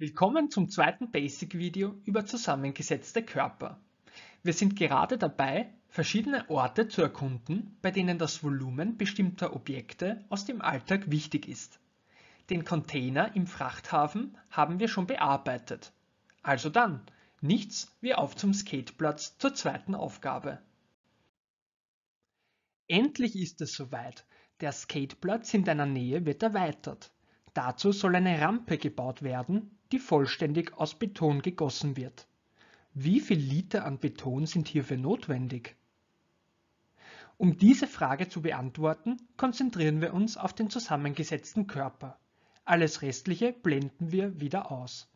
Willkommen zum zweiten Basic-Video über zusammengesetzte Körper. Wir sind gerade dabei, verschiedene Orte zu erkunden, bei denen das Volumen bestimmter Objekte aus dem Alltag wichtig ist. Den Container im Frachthafen haben wir schon bearbeitet. Also dann, nichts wie auf zum Skateplatz zur zweiten Aufgabe. Endlich ist es soweit. Der Skateplatz in deiner Nähe wird erweitert. Dazu soll eine Rampe gebaut werden, die vollständig aus Beton gegossen wird. Wie viel Liter an Beton sind hierfür notwendig? Um diese Frage zu beantworten, konzentrieren wir uns auf den zusammengesetzten Körper. Alles Restliche blenden wir wieder aus.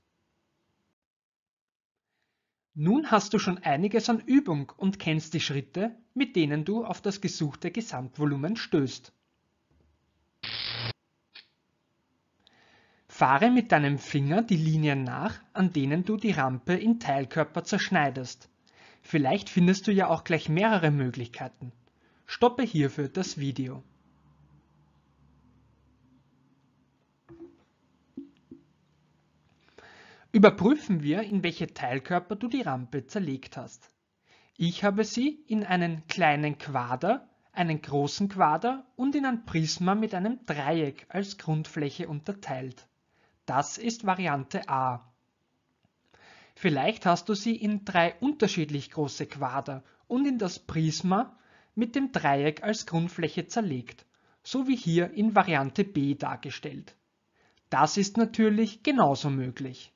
Nun hast du schon einiges an Übung und kennst die Schritte, mit denen du auf das gesuchte Gesamtvolumen stößt. Fahre mit deinem Finger die Linien nach, an denen du die Rampe in Teilkörper zerschneidest. Vielleicht findest du ja auch gleich mehrere Möglichkeiten. Stoppe hierfür das Video. Überprüfen wir, in welche Teilkörper du die Rampe zerlegt hast. Ich habe sie in einen kleinen Quader, einen großen Quader und in ein Prisma mit einem Dreieck als Grundfläche unterteilt. Das ist Variante A. Vielleicht hast du sie in drei unterschiedlich große Quader und in das Prisma mit dem Dreieck als Grundfläche zerlegt, so wie hier in Variante B dargestellt. Das ist natürlich genauso möglich.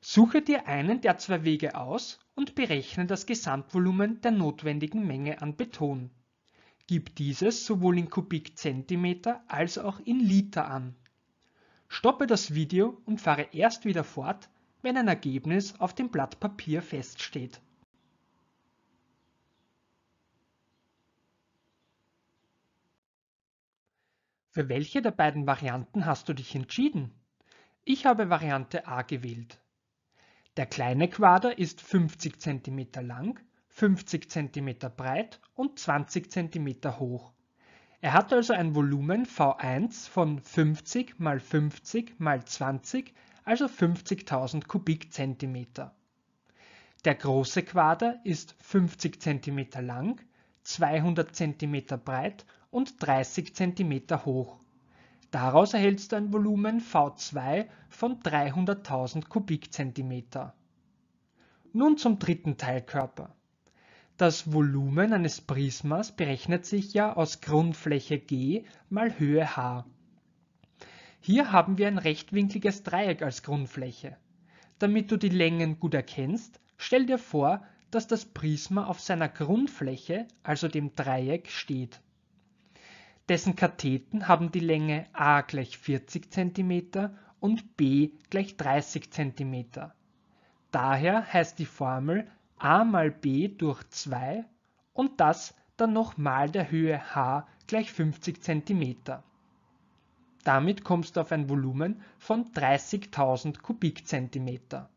Suche dir einen der zwei Wege aus und berechne das Gesamtvolumen der notwendigen Menge an Beton. Gib dieses sowohl in Kubikzentimeter als auch in Liter an. Stoppe das Video und fahre erst wieder fort, wenn ein Ergebnis auf dem Blatt Papier feststeht. Für welche der beiden Varianten hast du dich entschieden? Ich habe Variante A gewählt. Der kleine Quader ist 50 cm lang 50 cm breit und 20 cm hoch. Er hat also ein Volumen V1 von 50 mal 50 mal 20, also 50.000 Kubikzentimeter. Der große Quader ist 50 cm lang, 200 cm breit und 30 cm hoch. Daraus erhältst du ein Volumen V2 von 300.000 Kubikzentimeter. Nun zum dritten Teilkörper. Das Volumen eines Prismas berechnet sich ja aus Grundfläche g mal Höhe h. Hier haben wir ein rechtwinkliges Dreieck als Grundfläche. Damit du die Längen gut erkennst, stell dir vor, dass das Prisma auf seiner Grundfläche, also dem Dreieck, steht. Dessen Katheten haben die Länge a gleich 40 cm und b gleich 30 cm. Daher heißt die Formel a mal b durch 2 und das dann nochmal der Höhe h gleich 50 cm. Damit kommst du auf ein Volumen von 30.000 Kubikzentimeter.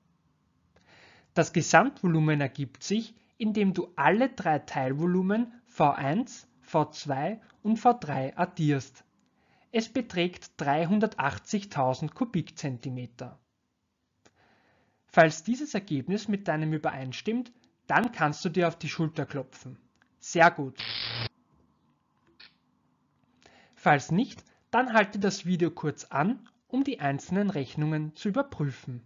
Das Gesamtvolumen ergibt sich, indem du alle drei Teilvolumen V1, V2 und V3 addierst. Es beträgt 380.000 Kubikzentimeter. Falls dieses Ergebnis mit deinem übereinstimmt, dann kannst du dir auf die Schulter klopfen. Sehr gut. Falls nicht, dann halte das Video kurz an, um die einzelnen Rechnungen zu überprüfen.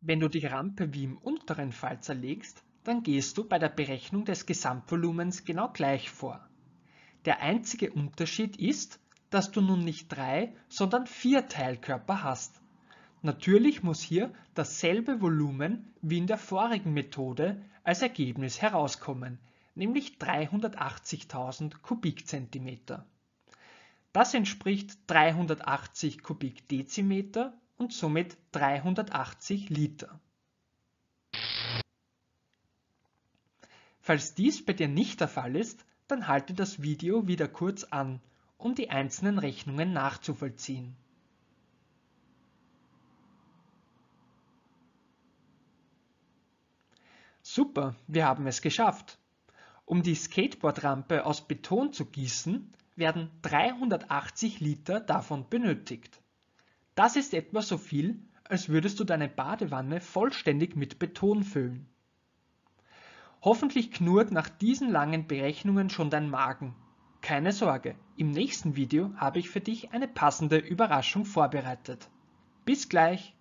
Wenn du die Rampe wie im unteren Fall zerlegst, dann gehst du bei der Berechnung des Gesamtvolumens genau gleich vor. Der einzige Unterschied ist, dass du nun nicht drei, sondern vier Teilkörper hast. Natürlich muss hier dasselbe Volumen wie in der vorigen Methode als Ergebnis herauskommen, nämlich 380.000 Kubikzentimeter. Das entspricht 380 Kubikdezimeter und somit 380 Liter. Falls dies bei dir nicht der Fall ist, dann halte das Video wieder kurz an, um die einzelnen Rechnungen nachzuvollziehen. Super, wir haben es geschafft. Um die Skateboardrampe aus Beton zu gießen, werden 380 Liter davon benötigt. Das ist etwa so viel, als würdest du deine Badewanne vollständig mit Beton füllen. Hoffentlich knurrt nach diesen langen Berechnungen schon dein Magen. Keine Sorge, im nächsten Video habe ich für dich eine passende Überraschung vorbereitet. Bis gleich!